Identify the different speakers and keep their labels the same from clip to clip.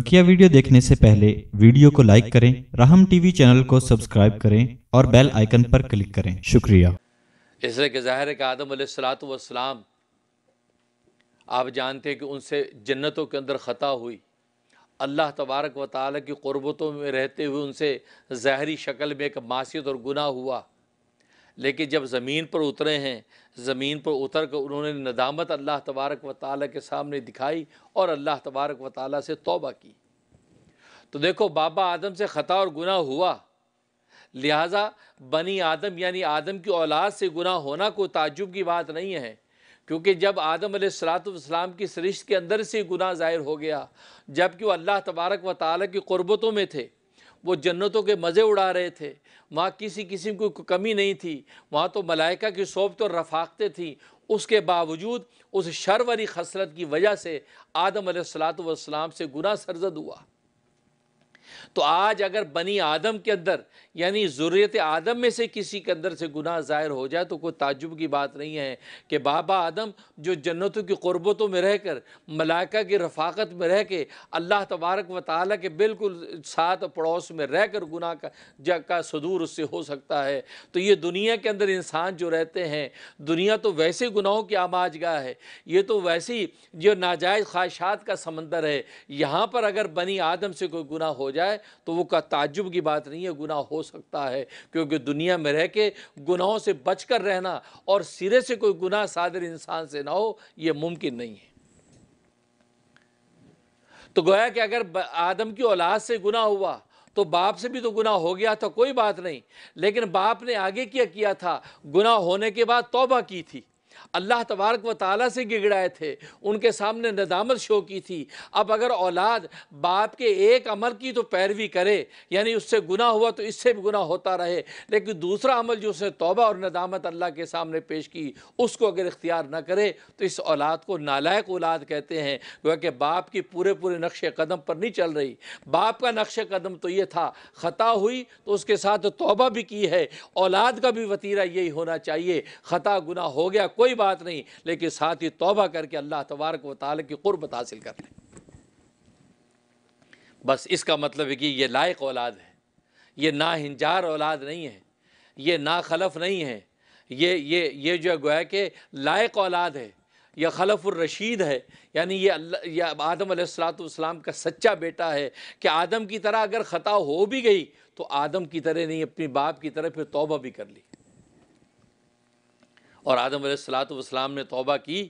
Speaker 1: बकिया वीडियो देखने से पहले वीडियो को लाइक करें राहम टीवी चैनल को सब्सक्राइब करें और बेल आइकन पर क्लिक करें शुक्रिया इसलिए कि जाहिर है कि आदम सलातम आप जानते हैं कि उनसे जन्नतों के अंदर ख़ता हुई अल्लाह तबारक व ताली की क़ुरबतों में रहते हुए उनसे ज़ाहरी शक्ल में एक मासीत और गुना हुआ लेकिन जब ज़मीन पर उतरे हैं ज़मीन पर उतर कर उन्होंने नदामत अल्लाह तबारक व ताली के सामने दिखाई और अल्लाह तबारक व ताली से तोबा की तो देखो बाबा आदम से ख़ता और गुना हुआ लिहाजा बनी आदम यानी आदम की औलाद से गुना होना कोई ताजुब की बात नहीं है क्योंकि जब आदम सलातम की सरिश्त के अंदर से गुना ज़ाहिर हो गया जबकि वो अल्लाह तबारक व ताली की क़ुरबतों में थे वो जन्नतों के मज़े उड़ा रहे थे वहाँ किसी किस्म की कमी नहीं थी वहाँ तो मलाइका की सोबत और रफाकतें थीं उसके बावजूद उस शर वाली खसरत की वजह से आदम सलात से गुना सरजद हुआ तो आज अगर बनी आदम के अंदर यानी ज़रूरत आदम में से किसी के अंदर से गुनाह ज़ाहिर हो जाए तो कोई ताजुब की बात नहीं है कि बाबा आदम जो जन्नतों की क़ुरबतों में रह कर मलाइका की रफाकत में रह के अल्लाह तबारक व ताली के बिल्कुल साथ पड़ोस में रह कर गुनाह का जग का सदूर उससे हो सकता है तो ये दुनिया के अंदर इंसान जो रहते हैं दुनिया तो वैसे गुनाहों की गाह है ये तो वैसी जो नाजायज़ ख्वाहिशात का समंदर है यहाँ पर अगर बनी आदम से कोई गुनाह हो जाए जाए तो वो का ताजुब की बात नहीं है गुनाह हो सकता है क्योंकि दुनिया में रह के गुनाहों से बच कर रहना और सिरे से कोई गुनाह सादर इंसान से ना हो ये मुमकिन नहीं है तो गोया कि अगर आदम की औलाद से गुनाह हुआ तो बाप से भी तो गुनाह हो गया था कोई बात नहीं लेकिन बाप ने आगे क्या किया था गुनाह होने के बाद तोबा की थी अल्लाह तबारक व ताली से गिगड़ाए थे उनके सामने नदामत शो की थी अब अगर औलाद बाप के एक अमल की तो पैरवी करे यानी उससे गुना हुआ तो इससे भी गुना होता रहे लेकिन दूसरा अमल जो उसने तोबा और नदामत अल्लाह के सामने पेश की उसको अगर इख्तियार ना करे तो इस औलाद को नालायक औलाद कहते हैं क्योंकि बाप की पूरे पूरे नक्श कदम पर नहीं चल रही बाप का नक्श कदम तो ये था ख़ता हुई तो उसके साथ तोबा भी की है औलाद का भी वतीरा यही होना चाहिए ख़ता गुना हो गया कोई बात नहीं लेकिन साथ ही तोबा करके अल्लाह तबारक व ताल की क़ुरबत हासिल कर लें बस इसका मतलब है कि ये लायक औलाद है ये ना हिंजार औलाद नहीं है ये ना खलफ नहीं है ये ये ये जो है गोया के लायक औलाद है यह खलफुररशीद है यानी ये अल्लाह या आदम सलाम का सच्चा बेटा है कि आदम की तरह अगर ख़ता हो भी गई तो आदम की तरह नहीं अपनी बाप की तरह फिर तोबा भी कर ली और आदम सलाम ने तोबा की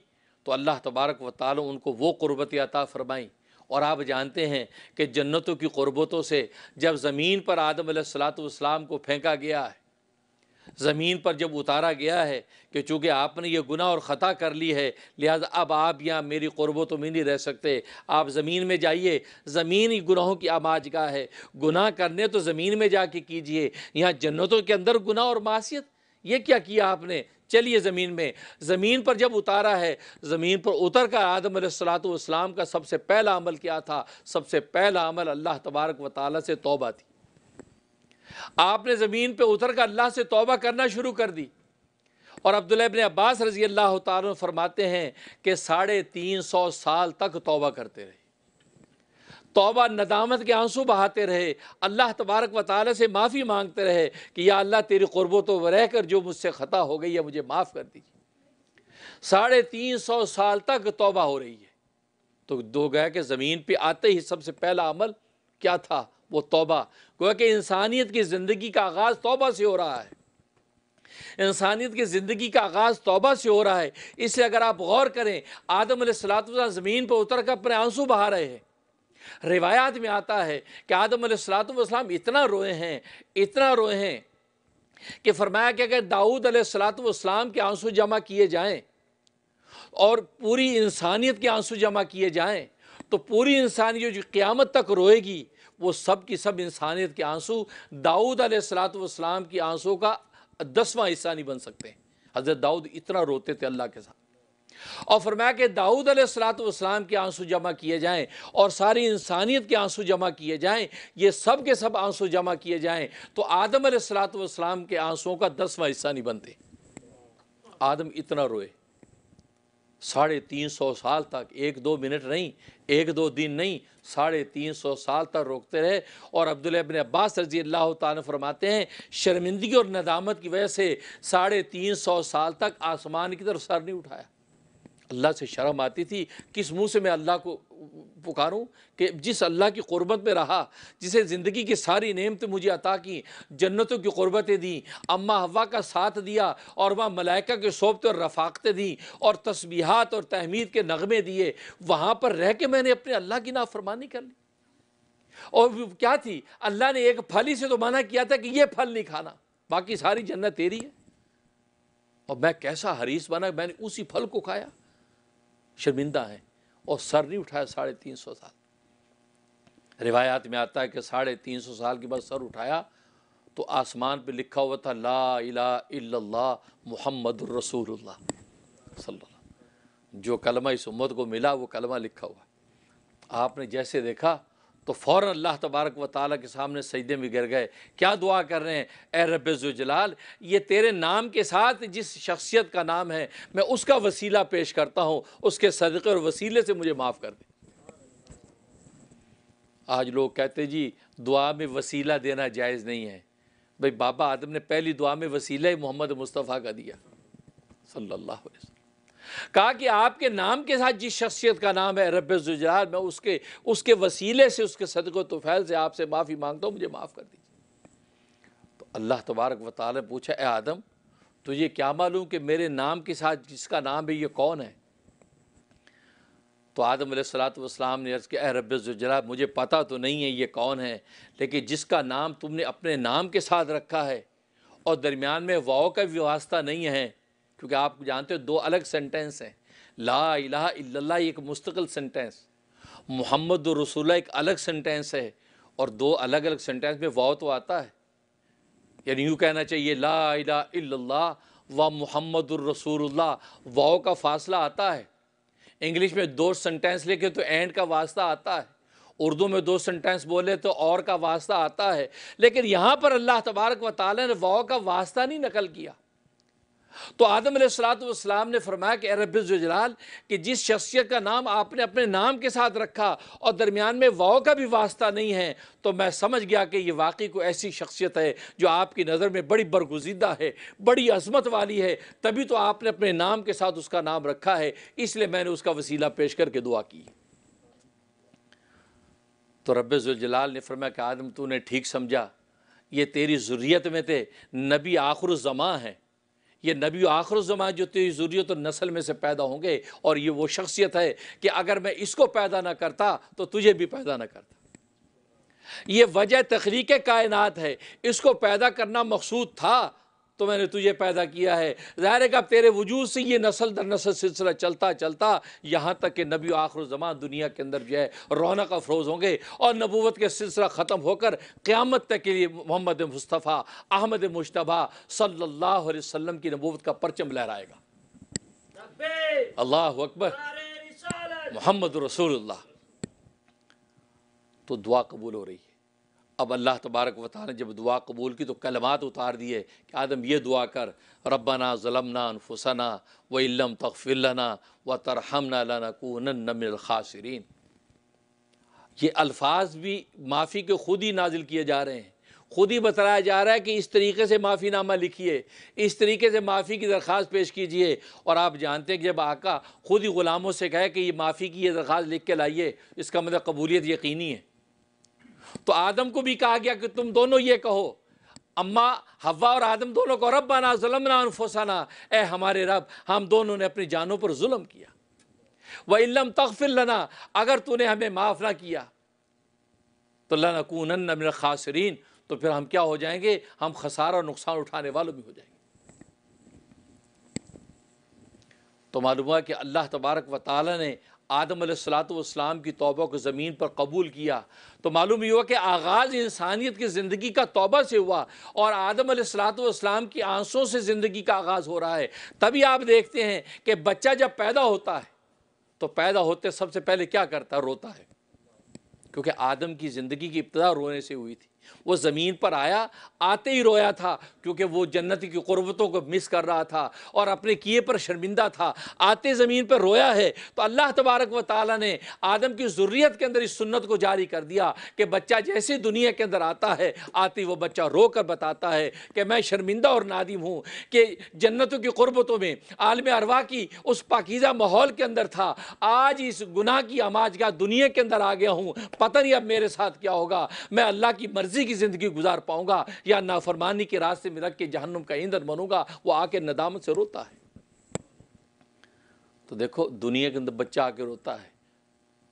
Speaker 1: तो अल्लाह तबारक व ताल उनको वो क़ुरबत अता फ़रमाई और आप जानते हैं कि जन्नतों की क़ुरबतों से जब ज़मीन पर आदम सलातम को फेंका गया है ज़मीन पर जब उतारा गया है कि चूँकि आपने ये गुना और ख़ता कर ली है लिहाजा अब आप यहाँ मेरी क़ुरबत में नहीं रह सकते आप ज़मीन में जाइए ज़मीन ही गुनाहों की आमाजगा है गुनाह करने तो ज़मीन में के कीजिए यहाँ जन्नतों के अंदर गुनाह और मासीत ये क्या किया आपने चलिए ज़मीन में ज़मीन पर जब उतारा है ज़मीन पर उतर कर आदम सलातम का सबसे पहला अमल क्या था सबसे पहला अमल अल्लाह तबारक व ताल से तोबा थी आपने ज़मीन पर उतर कर अल्लाह से तोबा करना शुरू कर दी और अब्दुल्लाबन अब्बास रजी अल्लाह तरमाते हैं कि साढ़े तीन सौ साल तक तोबा करते रहे तोबा नदामत के आंसू बहाते रहे अल्लाह तबारक व ताली से माफ़ी मांगते रहे कि या अल्लाह तेरी क़ुरबत तो व रह कर जो मुझसे ख़ता हो गई है मुझे माफ़ कर दीजिए साढ़े तीन सौ साल तक तोबा हो रही है तो दो गए कि ज़मीन पर आते ही सबसे पहला अमल क्या था वो तोबा गोया कि इंसानियत की ज़िंदगी का आगाज़ तोबा से हो रहा है इंसानियत की ज़िंदगी का आगाज़ तोबा से हो रहा है इससे अगर आप गौर करें आदम सलात ज़मीन पर उतर कर अपने आंसू बहा रहे हैं रिवायात में आता है कि आदम सलातम इतना रोए हैं इतना रोए हैं कि फरमाया कि अगर दाऊद सलातम के आंसू जमा किए जाएं और पूरी इंसानियत के आंसू जमा किए जाएं तो पूरी इंसानियत जो क़्यामत तक रोएगी वो सब की सब इंसानियत के आंसू दाऊद सलातम के आंसू का दसवां हिस्सा नहीं बन सकते हज़रत दाऊद इतना रोते थे अल्लाह के साथ और फरमाया कि दाऊद सलाम के आंसू जमा किए जाएँ और सारी इंसानियत के आंसू जमा किए जाएँ ये सब के सब आंसू जमा किए जाएँ तो आदम सलाम के आंसुओं का दसवा हिस्सा नहीं बनते आदम इतना रोए साढ़े तीन सौ साल तक एक दो मिनट नहीं एक दो दिन नहीं साढ़े तीन सौ साल तक रोकते रहे और अब्दुलबिन अब्बास रजी अल्लाह फरमाते हैं शर्मिंदगी और नदामत की वजह से साढ़े तीन सौ साल तक आसमान की तरफ सर नहीं उठाया अल्लाह से शर्म आती थी किस मुंह से मैं अल्लाह को पुकारूं कि जिस अल्लाह की क़ुरबत में रहा जिसे ज़िंदगी की सारी नेमत मुझे अता की जन्नतों की क़ुरबतें दी अम्मा हवा का साथ दिया और वहाँ मलाइका के सोबते और रफाकतें दी और तस्बीहात और तहमीद के नगमे दिए वहाँ पर रह के मैंने अपने अल्लाह की नाफरमानी कर ली और क्या थी अल्लाह ने एक फल ही से तो मना किया था कि यह फल नहीं खाना बाकी सारी जन्नत तेरी है और मैं कैसा हरीस बना मैंने उसी फल को खाया शर्मिंदा हैं और सर नहीं उठाया साढ़े तीन सौ साल रिवायात में आता है कि साढ़े तीन सौ साल के बाद सर उठाया तो आसमान पे लिखा हुआ था ला इला इल्लल्लाह मोहम्मद रसूलुल्लाह सल्लल्लाहु जो कलमा इस उम्मत को मिला वो कलमा लिखा हुआ आपने जैसे देखा तो फ़ौर अल्लाह तबारक व ताली के सामने सजदे में गिर गए क्या दुआ कर रहे हैं ए रबाल ये तेरे नाम के साथ जिस शख्सियत का नाम है मैं उसका वसीला पेश करता हूँ उसके सदक़े और वसीले से मुझे माफ़ कर दे आज लोग कहते जी दुआ में वसीला देना जायज़ नहीं है भाई बाबा आदम ने पहली दुआ में वसीला ही मोहम्मद मुस्तफ़ा का दिया सल्ला वसल्लम कहा कि आपके नाम के साथ जिस शख्सियत का नाम है रबाल मैं उसके उसके वसीले से उसके सदको तोफ़ैल से आपसे माफ़ी मांगता हूँ मुझे माफ़ कर दीजिए तो अल्लाह तबारक वाल ने पूछा ए आदम तुझे क्या मालूम कि मेरे नाम के साथ जिसका नाम है ये कौन है तो आदम सलाम ने अर्ज़ किया रबरा मुझे पता तो नहीं है ये कौन है लेकिन जिसका नाम तुमने अपने नाम के साथ रखा है और दरमियान में वाओ का भी वास्ता नहीं है क्योंकि आप जानते हो दो अलग सेंटेंस हैं ला इला इल्लल्लाह एक मुस्तकिल सेंटेंस मोहम्मद रसूल एक अलग सेंटेंस है और दो अलग अलग सेंटेंस में वाह तो आता है यानी यूँ कहना चाहिए ला इला इल्लल्लाह व मोहम्मद रसूल्ला वाव का फासला आता है इंग्लिश में दो सेंटेंस लेके तो एंड का वास्ता आता है उर्दू में दो सेंटेंस बोले तो और का वास्ता आता है लेकिन यहाँ पर अल्लाह तबारक व ताल ने वाव का वास्ता नहीं नकल किया तो आदम सलाम ने फरमाया कि अरबिल कि जिस शख्सियत का नाम आपने अपने नाम के साथ रखा और दरमियान में वाओ का भी वास्ता नहीं है तो मैं समझ गया कि ये वाकई को ऐसी शख्सियत है जो आपकी नज़र में बड़ी बरगुजीदा है बड़ी अजमत वाली है तभी तो आपने अपने नाम के साथ उसका नाम रखा है इसलिए मैंने उसका वसीला पेश करके दुआ की तो रबाल ने फरमाया कि आदम तूने ठीक समझा ये तेरी जरूरीत में थे नबी आखिर ज़मा हैं ये नबी आखर जमा जो तेरी ज़रूरत नस्ल में से पैदा होंगे और ये वो शख्सियत है कि अगर मैं इसको पैदा ना करता तो तुझे भी पैदा ना करता ये वजह तखरीक कायनात है इसको पैदा करना मकसूद था तो मैंने तुझे पैदा किया है ज़ाहिर का तेरे वजूद से ये नसल दर नसल सिलसिला चलता चलता यहाँ तक कि नबी आखिर ज़मान दुनिया के अंदर जो है रौनक अफरोज़ होंगे और नबूवत के सिलसिला ख़त्म होकर क़्यामत तक के लिए मोहम्मद मुस्तफ़ा अहमद मुशतबा सल्ला वसम की नबूवत का परचम लहराएगा अल्लाह अकबर मोहम्मद रसूलुल्लाह तो दुआ कबूल हो रही है अब अल्लाह तबारक वाली ने जब दुआ कबूल की तो कलमात उतार दिए कि आदम ये दुआ कर रबाना ज़लमना अनफुसना व इलम तगफिलना व तरहमना लाना ये अल्फाज भी माफ़ी के खुद ही नाजिल किए जा रहे हैं खुद ही बताया जा रहा है कि इस तरीके से माफ़ीनामा लिखिए इस तरीके से माफ़ी की दरख्वास्त पेश कीजिए और आप जानते हैं कि जब आका खुद ही ग़ुलामों से कहे कि ये माफ़ी की ये दरख्वास्त लिख के लाइए इसका मतलब कबूलियत यकीनी है तो आदम को भी कहा गया कि तुम दोनों ये कहो अम्मा हवा और आदम दोनों को रब बाना ना अनफोसाना ए हमारे रब हम दोनों ने अपनी जानों पर जुलम किया वह इलम तकफिर लना अगर तूने हमें माफ़ ना किया तो लनकून कून खासरीन तो फिर हम क्या हो जाएंगे हम खसारा और नुकसान उठाने वालों भी हो जाएंगे तो मालूम हुआ कि अल्लाह तबारक व ताली ने आदम सलातम की तोबा को ज़मीन पर कबूल किया तो मालूम हुआ कि आगाज़ इंसानियत की ज़िंदगी का तोबा से हुआ और आदम सलातम की आंसों से ज़िंदगी का आगाज़ हो रहा है तभी आप देखते हैं कि बच्चा जब पैदा होता है तो पैदा होते सबसे पहले क्या करता है रोता है क्योंकि आदम की ज़िंदगी की इब्तदा रोने से हुई थी वो ज़मीन पर आया आते ही रोया था क्योंकि वो जन्नत की क़ुरबतों को मिस कर रहा था और अपने किए पर शर्मिंदा था आते ज़मीन पर रोया है तो अल्लाह तबारक व ताली ने आदम की ज़रूरीत के अंदर इस सुन्नत को जारी कर दिया कि बच्चा जैसे दुनिया के अंदर आता है आते वो बच्चा रो कर बताता है कि मैं शर्मिंदा और नादिम हूँ कि जन्नतों की क़ुरबतों में आलम अरवा की उस पाकिज़ा माहौल के अंदर था आज इस गुनाह की आमाजगा दुनिया के अंदर आ गया हूँ पता नहीं अब मेरे साथ क्या होगा मैं अल्लाह की मर्ज़ी मर्जी की ज़िंदगी गुजार पाऊंगा या नाफरमानी के रास्ते में रख के जहनुम का ईंधन बनूंगा वो आके नदामत से रोता है तो देखो दुनिया के अंदर बच्चा आके रोता है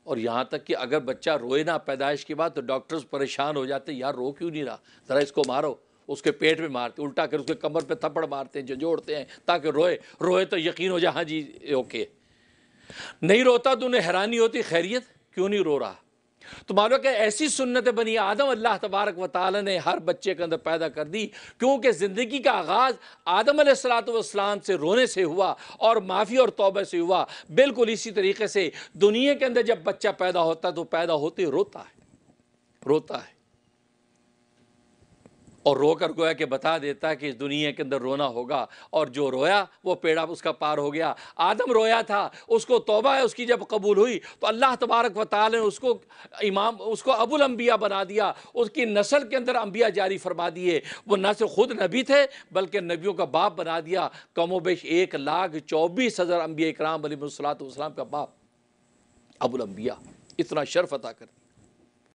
Speaker 1: और यहां तक कि अगर बच्चा रोए ना पैदाइश के बाद तो डॉक्टर्स परेशान हो जाते यार रो क्यों नहीं रहा ज़रा इसको मारो उसके पेट में मारते उल्टा कर उसके कमर पे थप्पड़ मारते हैं जो जोड़ते हैं ताकि रोए रोए तो यकीन हो जाए हाँ जी ओके नहीं रोता तो उन्हें हैरानी होती खैरियत क्यों नहीं रो रहा तो मानो कि ऐसी सुन्नत बनी आदम अल्लाह तबारक व ताली ने हर बच्चे के अंदर पैदा कर दी क्योंकि ज़िंदगी का आगाज़ आदम सलाम से रोने से हुआ और माफ़ी और तोबे से हुआ बिल्कुल इसी तरीके से दुनिया के अंदर जब बच्चा पैदा होता है तो पैदा होते रोता है रोता है और रो कर गोया के बता देता कि इस दुनिया के अंदर रोना होगा और जो रोया वो पेड़ा उसका पार हो गया आदम रोया था उसको तोबा है उसकी जब कबूल हुई तो अल्लाह तबारक व ताल ने उसको इमाम उसको अबुल अम्बिया बना दिया उसकी नस्ल के अंदर अम्बिया जारी फरमा दिए वो न सिर्फ खुद नबी थे बल्कि नबियों का बाप बना दिया कमो बेश एक लाख चौबीस हज़ार अम्बिया कराम सलाम का बाप अबुल अम्बिया इतना शर्फ अता करते